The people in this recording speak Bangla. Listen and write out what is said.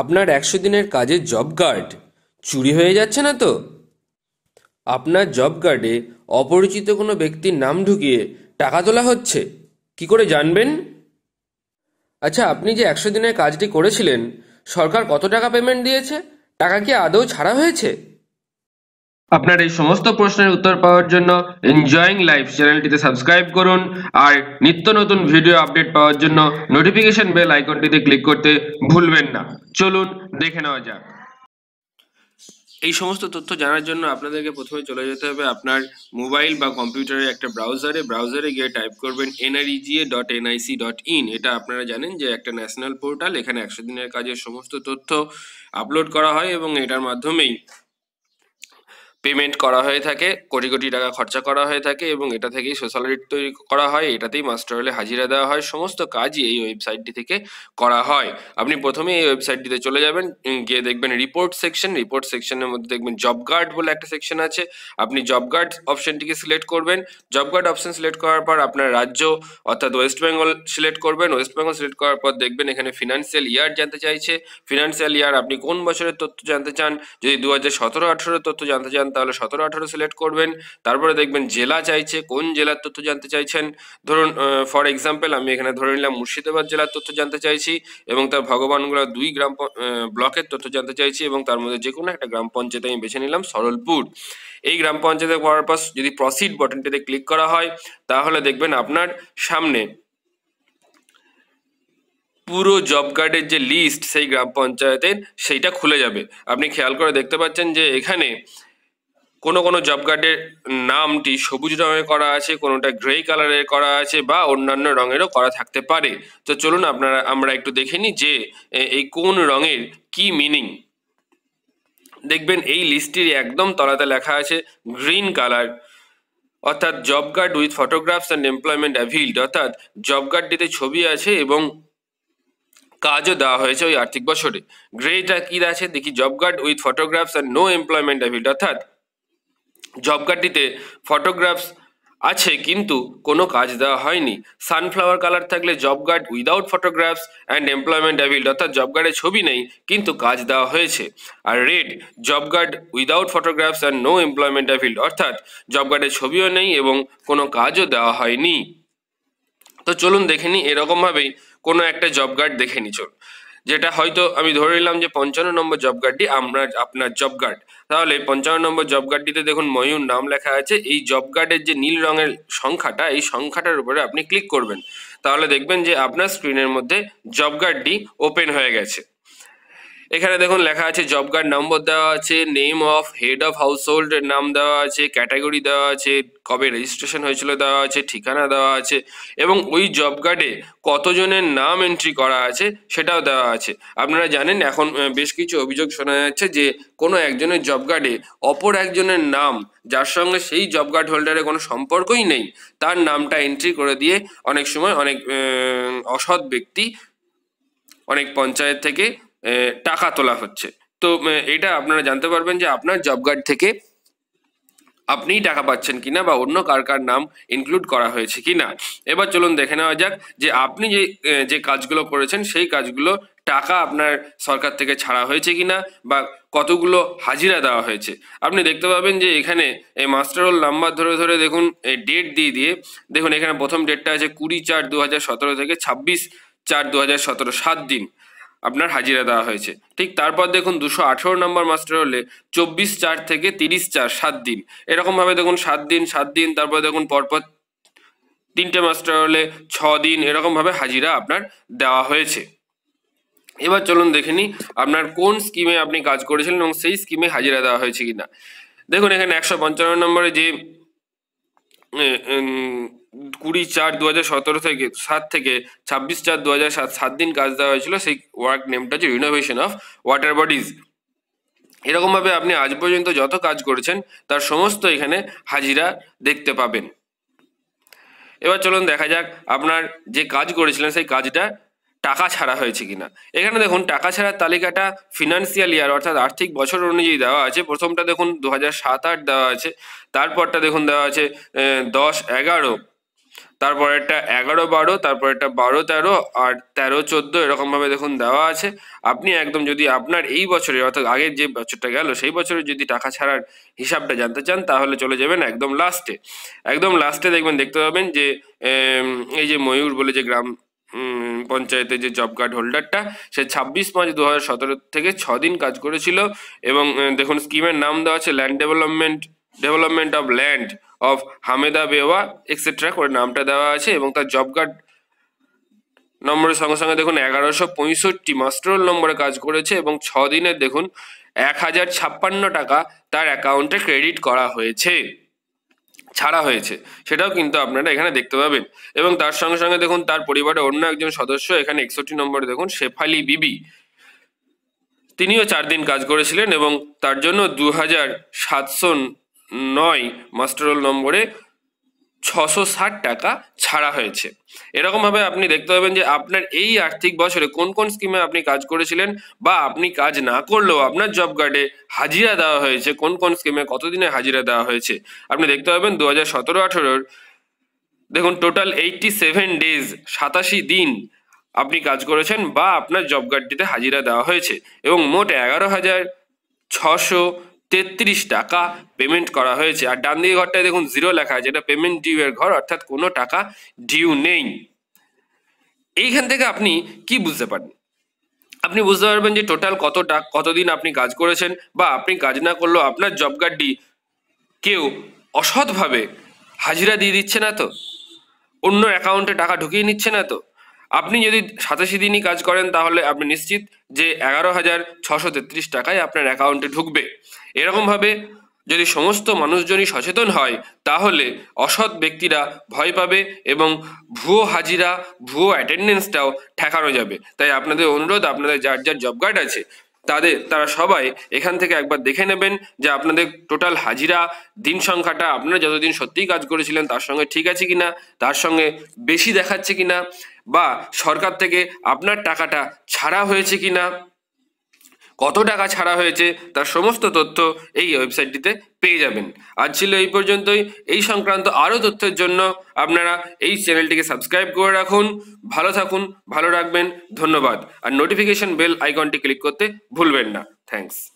আপনার একশো দিনের কাজের জব কার্ড চুরি হয়ে যাচ্ছে না তো আপনার জব কার্ডে অপরিচিত কোনো ব্যক্তির নাম ঢুকিয়ে টাকা তোলা হচ্ছে কি করে জানবেন আচ্ছা আপনি যে একশো দিনের কাজটি করেছিলেন সরকার কত টাকা পেমেন্ট দিয়েছে টাকা কি আদৌ ছাড়া হয়েছে আপনার এই সমস্ত প্রশ্নের উত্তর পাওয়ার জন্য এনজয়িং লাইফ চ্যানেলটিতে সাবস্ক্রাইব করুন আর নিত্য নতুন ভিডিও আপডেট পাওয়ার জন্য নোটিফিকেশন বেল আইকনটিতে ক্লিক করতে ভুলবেন না চলুন দেখে নেওয়া যাক এই সমস্ত তথ্য জানার জন্য আপনাদেরকে প্রথমে চলে যেতে হবে আপনার মোবাইল বা কম্পিউটারে একটা ব্রাউজারে ব্রাউজারে গিয়ে টাইপ করবেন NREGA dot NIC dot in এটা আপনারা জানেন যে একটা ন্যাশনাল পোর্টাল এখানে একশো দিনের কাজের সমস্ত তথ্য আপলোড করা হয় এবং এটার মাধ্যমেই পেমেন্ট করা হয়ে থাকে কোটি কোটি টাকা খরচা করা হয়ে থাকে এবং এটা থেকেই সোশ্যাল রেট তৈরি করা হয় এটাতেই মাস্টার হলে হাজিরা দেওয়া হয় সমস্ত কাজই এই ওয়েবসাইটটি থেকে করা হয় আপনি প্রথমে এই ওয়েবসাইটটিতে চলে যাবেন গিয়ে দেখবেন রিপোর্ট সেকশন রিপোর্ট সেকশনের মধ্যে দেখবেন জব গার্ড বলে একটা সেকশন আছে আপনি জব গার্ড অপশনটিকে সিলেক্ট করবেন জব গার্ড অপশন সিলেক্ট করার পর আপনার রাজ্য অর্থাৎ ওয়েস্ট বেঙ্গল সিলেক্ট করবেন ওয়েস্ট বেঙ্গল সিলেক্ট করার পর দেখবেন এখানে ফিনান্সিয়াল ইয়ার জানতে চাইছে ফিনান্সিয়াল ইয়ার আপনি কোন বছরের তথ্য জানতে চান যদি দু হাজার সতেরো আঠেরোর তথ্য জানতে চান তাহলে সতেরো আঠারো সিলেক্ট করবেন তারপরে দেখবেন জেলা চাইছে কোন জেলার তথ্য জানতে চাইছেন ধরুন ফর এক্সাম্পল আমি এখানে ধরে নিলাম মুর্শিদাবাদ জেলার তথ্য জানতে চাইছি এবং তার ভগবানগুলা দুই গ্রাম ব্লকের তথ্য জানতে চাইছি এবং তার মধ্যে যে কোনো একটা গ্রাম পঞ্চায়েত আমি বেছে নিলাম সরলপুর এই গ্রাম পঞ্চায়েতে করার পর যদি প্রসিড বটনটিতে ক্লিক করা হয় তাহলে দেখবেন আপনার সামনে পুরো জব কার্ডের যে লিস্ট সেই গ্রাম পঞ্চায়েতের সেইটা খুলে যাবে আপনি খেয়াল করে দেখতে পাচ্ছেন যে এখানে কোনো কোনো জব কার্ডের নামটি সবুজ রঙের করা আছে কোনোটা গ্রে কালারের করা আছে বা অন্যান্য রঙেরও করা থাকতে পারে তো চলুন আপনারা আমরা একটু দেখে নিই যে এই কোন রঙের কি মিনিং দেখবেন এই লিস্টটির একদম তলাতে লেখা আছে গ্রিন কালার অর্থাৎ job card with photographs and employment availed অর্থাৎ জব কার্ডটিতে ছবি আছে এবং কাজও দেওয়া হয়েছে ওই আর্থিক বছরে গ্রেটা কি আছে দেখি job card with photographs and no employment availed অর্থাৎ জব কার্ডটিতে ফটোগ্রাফস আছে কিন্তু কোনো কাজ দেওয়া হয়নি সানফ্লাওয়ার কালার থাকলে job card without photographs and employment availed অর্থাৎ জব কার্ডে ছবি নেই কিন্তু কাজ দেওয়া হয়েছে আর red job card without photographs and no employment availed অর্থাৎ জব কার্ডে ছবিও নেই এবং কোনো কাজও দেওয়া হয়নি তো চলুন দেখে নিই এরকমভাবেই কোনো একটা জব কার্ড দেখে নিই চলুন যেটা হয়তো আমি ধরে নিলাম যে পঞ্চান্ন নম্বর জব গার্ডটি আমরা আপনার জব গার্ড তাহলে পঞ্চান্ন নম্বর জব গার্ডটিতে দেখুন ময়ূর নাম লেখা আছে এই জব গার্ডের যে নীল রঙের সংখ্যাটা এই সংখ্যাটার উপরে আপনি ক্লিক করবেন তাহলে দেখবেন যে আপনার স্ক্রিনের মধ্যে জব গার্ডটি ওপেন হয়ে গেছে এখানে দেখুন লেখা আছে জব কার্ড নম্বর দেওয়া আছে name of head of house হোল্ডের নাম দেওয়া আছে ক্যাটাগরি দেওয়া আছে কবে রেজিস্ট্রেশন হয়েছিল দেওয়া আছে ঠিকানা দেওয়া আছে এবং ওই জব কার্ডে কতজনের নাম এন্ট্রি করা আছে সেটাও দেওয়া আছে আপনারা জানেন এখন বেশ কিছু অভিযোগ শোনা যাচ্ছে যে কোনো একজনের জব কার্ডে অপর একজনের নাম যার সঙ্গে সেই জব কার্ড হোল্ডারের কোনো সম্পর্কই নেই তার নামটা এন্ট্রি করে দিয়ে অনেক সময় অনেক অসৎ ব্যক্তি অনেক পঞ্চায়েত থেকে টাকা তোলা হচ্ছে তো এটা আপনারা জানতে পারবেন যে আপনার জব কার্ড থেকে আপনিই টাকা পাচ্ছেন কিনা বা অন্য কার কার নাম ইনক্লুড করা হয়েছে কিনা এবার চলুন দেখে নেওয়া যাক যে আপনি যে যে কাজগুলো করেছেন সেই কাজগুলো টাকা আপনার সরকার থেকে ছাড়া হয়েছে কিনা বা কতগুলো হাজিরা দেওয়া হয়েছে আপনি দেখতে পাবেন যে এখানে এই মাস্টার রোল নাম্বার ধরে ধরে দেখুন ডেট দিয়ে দিয়ে দেখুন এখানে প্রথম ডেটটা আছে কুড়ি চার দু থেকে ছাব্বিশ চার দু হাজার সাত দিন আপনার হাজিরা দেওয়া হয়েছে ঠিক তারপর দেখুন দুশো আঠেরো নম্বর মাস্টার হলে চব্বিশ চার থেকে তিরিশ চার সাত দিন এরকমভাবে দেখুন সাত দিন সাত দিন তারপর দেখুন পরপর তিনটে মাস্টার হলে ছ দিন এরকমভাবে হাজিরা আপনার দেওয়া হয়েছে এবার চলুন দেখে আপনার কোন স্কিমে আপনি কাজ করেছিলেন এবং সেই স্কিমে হাজিরা দেওয়া হয়েছে কিনা দেখুন এখানে একশো পঞ্চান্ন নম্বরে যে কুড়ি চার দু হাজার সতেরো থেকে সাত থেকে ছাব্বিশ চার দু হাজার সাত সাত দিন কাজ দেওয়া হয়েছিল সেই ওয়ার্ক নেমটা হচ্ছে রিনোভেশন অফ ওয়াটার বডিজ এরকমভাবে আপনি আজ পর্যন্ত যত কাজ করেছেন তার সমস্ত এখানে হাজিরা দেখতে পাবেন এবার চলুন দেখা যাক আপনার যে কাজ করেছিলেন সেই কাজটা টাকা ছাড়া হয়েছে কিনা এখানে দেখুন টাকা ছাড়ার তালিকাটা ফিনান্সিয়াল ইয়ার অর্থাৎ আর্থিক বছর অনুযায়ী দেওয়া আছে প্রথমটা দেখুন দু হাজার সাত আট দেওয়া আছে তারপরটা দেখুন দেওয়া আছে দশ এগারো তারপর একটা এগারো বারো তারপর একটা বারো তেরো আর তেরো চোদ্দো এরকমভাবে দেখুন দেওয়া আছে আপনি একদম যদি আপনার এই বছরে অর্থাৎ আগের যে বছরটা গেল সেই বছরে যদি টাকা ছাড়ার হিসাবটা জানতে চান তাহলে চলে যাবেন একদম লাস্টে একদম লাস্টে দেখবেন দেখতে পাবেন যে এই যে ময়ূর বলে যে গ্রাম পঞ্চায়েতের যে জব কার্ড হোল্ডারটা সে ছাব্বিশ পাঁচ দু হাজার সতেরো থেকে ছ দিন কাজ করেছিল এবং দেখুন স্কিমের নাম দেওয়া আছে land development development of land of Hameda Bewa etcetera করে নামটা দেওয়া আছে এবং তার জব কার্ড নম্বরের সঙ্গে সঙ্গে দেখুন এগারোশো পঁয়ষট্টি মাস্টারোল নম্বরে কাজ করেছে এবং ছ দিনের দেখুন এক হাজার ছাপ্পান্ন টাকা তার অ্যাকাউন্টে ক্রেডিট করা হয়েছে ছাড়া হয়েছে সেটাও কিন্তু আপনারা এখানে দেখতে পাবেন এবং তার সঙ্গে সঙ্গে দেখুন তার পরিবারের অন্য একজন সদস্য এখানে একষট্টি নম্বরে দেখুন শেফালি বিবি তিনিও চার দিন কাজ করেছিলেন এবং তার জন্য দু হাজার সাতশো নয় মাস্টারোল নম্বরে ছশো ষাট টাকা ছাড়া হয়েছে এরকমভাবে আপনি দেখতে পাবেন যে আপনার এই আর্থিক বছরে কোন কোন স্কিমে আপনি কাজ করেছিলেন বা আপনি কাজ না করলেও আপনার জব কার্ডে হাজিরা দেওয়া হয়েছে কোন কোন স্কিমে কতদিনে হাজিরা দেওয়া হয়েছে আপনি দেখতে পাবেন দু হাজার সতেরো আঠেরোর দেখুন টোটাল এইটটি সেভেন ডেজ সাতাশি দিন আপনি কাজ করেছেন বা আপনার জব কার্ডটিতে হাজিরা দেওয়া হয়েছে এবং মোট এগারো হাজার ছশো তেত্রিশ টাকা পেমেন্ট করা হয়েছে আর ডান দিকে ঘরটায় দেখুন জিরো লেখা আছে এটা পেমেন্ট ডিউ এর ঘর অর্থাৎ কোনো টাকা ডিউ নেই এইখান থেকে আপনি কি বুঝতে পারেন আপনি বুঝতে পারবেন যে টোটাল কত টাকা কতদিন আপনি কাজ করেছেন বা আপনি কাজ না করলেও আপনার জব কার্ডটি কেউ অসৎভাবে হাজিরা দিয়ে দিচ্ছে না তো অন্য অ্যাকাউন্টে টাকা ঢুকিয়ে নিচ্ছে না তো আপনি যদি সাতাশি দিনই কাজ করেন তাহলে আপনি নিশ্চিত যে এগারো হাজার ছশো তেত্রিশ টাকায় আপনার অ্যাকাউন্টে ঢুকবে এরকমভাবে যদি সমস্ত মানুষজনই সচেতন হয় তাহলে অসৎ ব্যক্তিরা ভয় পাবে এবং ভুয়ো হাজিরা ভুয়ো অ্যাটেন্ডেন্সটাও ঠেকানো যাবে তাই আপনাদের অনুরোধ আপনাদের যার যার জব কার্ড আছে তাদের তারা সবাই এখান থেকে একবার দেখে নেবেন যে আপনাদের টোটাল হাজিরা দিন সংখ্যাটা আপনারা যতদিন সত্যিই কাজ করেছিলেন তার সঙ্গে ঠিক আছে কিনা তার সঙ্গে বেশি দেখাচ্ছে কিনা বা সরকার থেকে আপনার টাকাটা ছাড়া হয়েছে কি না কত টাকা ছাড়া হয়েছে তার সমস্ত তথ্য এই ওয়েবসাইটটিতে পেয়ে যাবেন আজ ছিল এই পর্যন্তই এই সংক্রান্ত আরও তথ্যের জন্য আপনারা এই চ্যানেলটিকে সাবস্ক্রাইব করে রাখুন ভালো থাকুন ভালো রাখবেন ধন্যবাদ আর নোটিফিকেশন বেল আইকনটি ক্লিক করতে ভুলবেন না থ্যাংকস